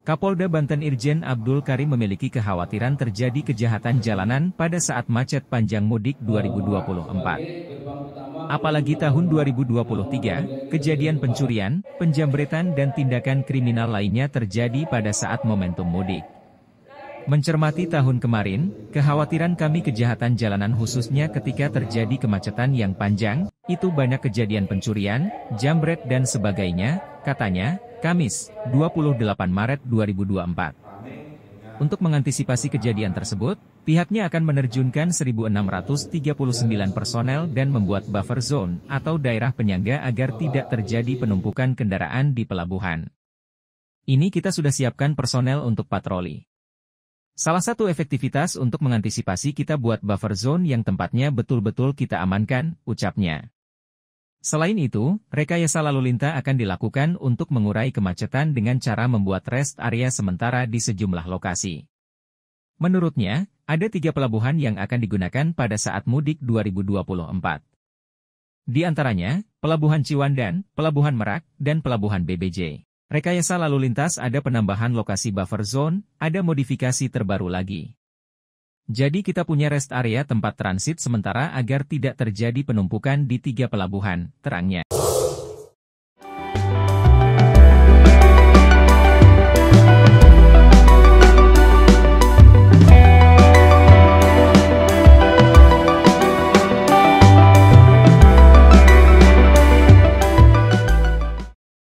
Kapolda Banten Irjen Abdul Karim memiliki kekhawatiran terjadi kejahatan jalanan pada saat macet panjang mudik 2024. Apalagi tahun 2023, kejadian pencurian, penjambretan dan tindakan kriminal lainnya terjadi pada saat momentum mudik. Mencermati tahun kemarin, kekhawatiran kami kejahatan jalanan khususnya ketika terjadi kemacetan yang panjang, itu banyak kejadian pencurian, jambret dan sebagainya, katanya, Kamis, 28 Maret 2024. Untuk mengantisipasi kejadian tersebut, pihaknya akan menerjunkan 1.639 personel dan membuat buffer zone atau daerah penyangga agar tidak terjadi penumpukan kendaraan di pelabuhan. Ini kita sudah siapkan personel untuk patroli. Salah satu efektivitas untuk mengantisipasi kita buat buffer zone yang tempatnya betul-betul kita amankan, ucapnya. Selain itu, rekayasa lalu lintas akan dilakukan untuk mengurai kemacetan dengan cara membuat rest area sementara di sejumlah lokasi. Menurutnya, ada tiga pelabuhan yang akan digunakan pada saat mudik 2024. Di antaranya, Pelabuhan Ciwandan, Pelabuhan Merak, dan Pelabuhan BBJ. Rekayasa lalu lintas ada penambahan lokasi buffer zone, ada modifikasi terbaru lagi. Jadi kita punya rest area tempat transit sementara agar tidak terjadi penumpukan di tiga pelabuhan, terangnya.